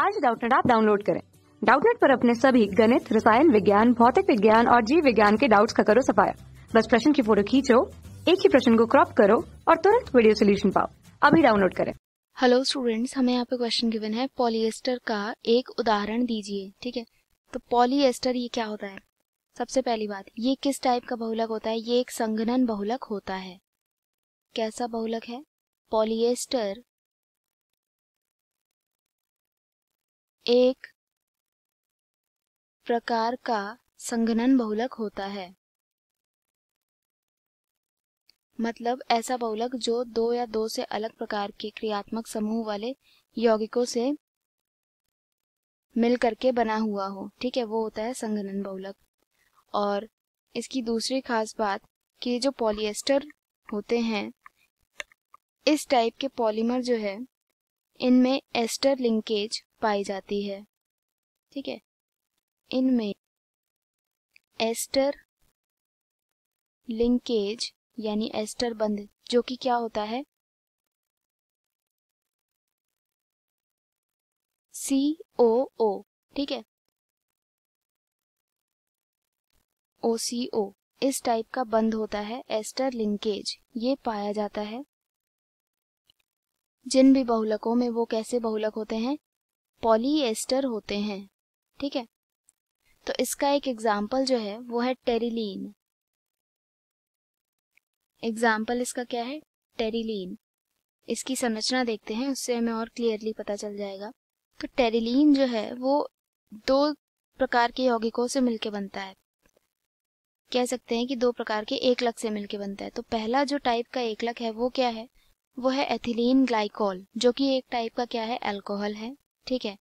आज डाउटनेट आप डाउनलोड करें डाउटनेट पर अपने सभी गणित रसायन विज्ञान भौतिक विज्ञान और जीव विज्ञान के डाउट्स का करो सफाया बस प्रश्न की फोटो खींचो एक ही प्रश्न को क्रॉप करो और तुरंत वीडियो सोल्यूशन पाओ अभी डाउनलोड करें हेलो स्टूडेंट्स हमें यहाँ पे क्वेश्चन गिवन है पॉलिएस्टर का एक उदाहरण दीजिए ठीक है तो पॉलिएस्टर ये क्या होता है सबसे पहली बात ये किस टाइप का बहुलक होता है ये एक संघनन बहुलक होता है कैसा बहुलक है पॉलिएस्टर एक प्रकार का संघनन बहुलक होता है मतलब ऐसा बहुलक जो दो या दो से अलग प्रकार के क्रियात्मक समूह वाले यौगिकों से मिल करके बना हुआ हो ठीक है वो होता है संघनन बहुलक और इसकी दूसरी खास बात कि जो पॉलिएस्टर होते हैं इस टाइप के पॉलीमर जो है इनमें एस्टर लिंकेज पाई जाती है ठीक है इनमें एस्टर लिंकेज यानी एस्टर बंध जो कि क्या होता है सी ओ ओ ठीक है ओ सी ओ इस टाइप का बंद होता है एस्टर लिंकेज ये पाया जाता है जिन भी बहुलकों में वो कैसे बहुलक होते हैं पॉलीएस्टर होते हैं ठीक है तो इसका एक एग्जाम्पल जो है वो है टेरिलीन एग्जाम्पल इसका क्या है टेरिलीन इसकी संरचना देखते हैं उससे हमें और क्लियरली पता चल जाएगा तो टेरिलीन जो है वो दो प्रकार के यौगिकों से मिलके बनता है कह सकते हैं कि दो प्रकार के एकलक से मिलके बनता है तो पहला जो टाइप का एकलक है वो क्या है वो है एथिलीन ग्लाइकोल जो कि एक टाइप का क्या है अल्कोहल है ठीक है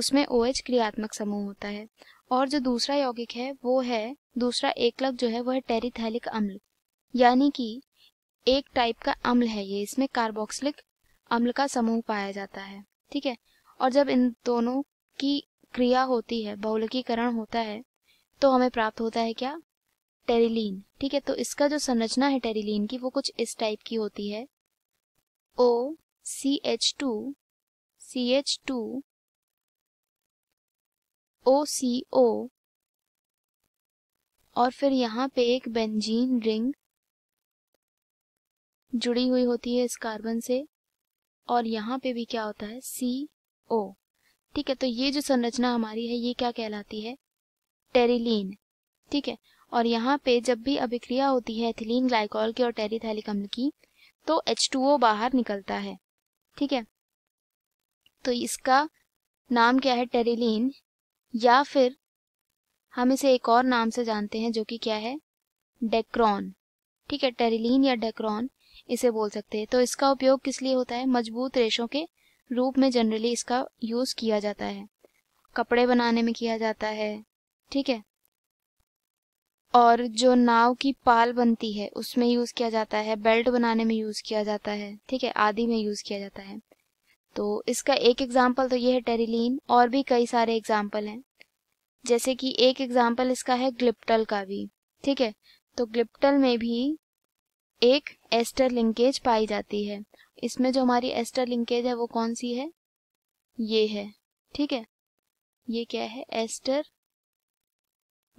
उसमें ओ OH क्रियात्मक समूह होता है और जो दूसरा यौगिक है वो है दूसरा एकलक जो है वो है टेरिथैलिक अम्ल यानी कि एक टाइप का अम्ल है ये इसमें कार्बोक्सिलिक अम्ल का समूह पाया जाता है ठीक है और जब इन दोनों की क्रिया होती है बहुलकीकरण होता है तो हमें प्राप्त होता है क्या टेरिलीन ठीक है तो इसका जो संरचना है टेरिलीन की वो कुछ इस टाइप की होती है टू ओ सी ओ और फिर यहाँ पे एक बेंजीन रिंग जुड़ी हुई होती है इस कार्बन से और यहाँ पे भी क्या होता है सी ओ ठीक है तो ये जो संरचना हमारी है ये क्या कहलाती है टेरिलीन ठीक है और यहाँ पे जब भी अभिक्रिया होती है एथिलीन ग्लाइकॉल की और टेरिथैलिक अम्ल की तो ओ बाहर निकलता है ठीक है तो इसका नाम क्या है टेरिलीन या फिर हम इसे एक और नाम से जानते हैं जो कि क्या है डेक्रॉन ठीक है टेरिलीन या डेक्रॉन इसे बोल सकते हैं तो इसका उपयोग किस लिए होता है मजबूत रेशों के रूप में जनरली इसका यूज किया जाता है कपड़े बनाने में किया जाता है ठीक है और जो नाव की पाल बनती है उसमें यूज किया जाता है बेल्ट बनाने में यूज किया जाता है ठीक है आदि में यूज किया जाता है तो इसका एक एग्जाम्पल तो ये है टेरिलीन और भी कई सारे एग्जाम्पल हैं जैसे कि एक एग्जाम्पल इसका है ग्लिप्टल का भी ठीक है तो ग्लिप्टल में भी एक एस्टर लिंकेज पाई जाती है इसमें जो हमारी एस्टर लिंकेज है वो कौन सी है ये है ठीक है ये क्या है एस्टर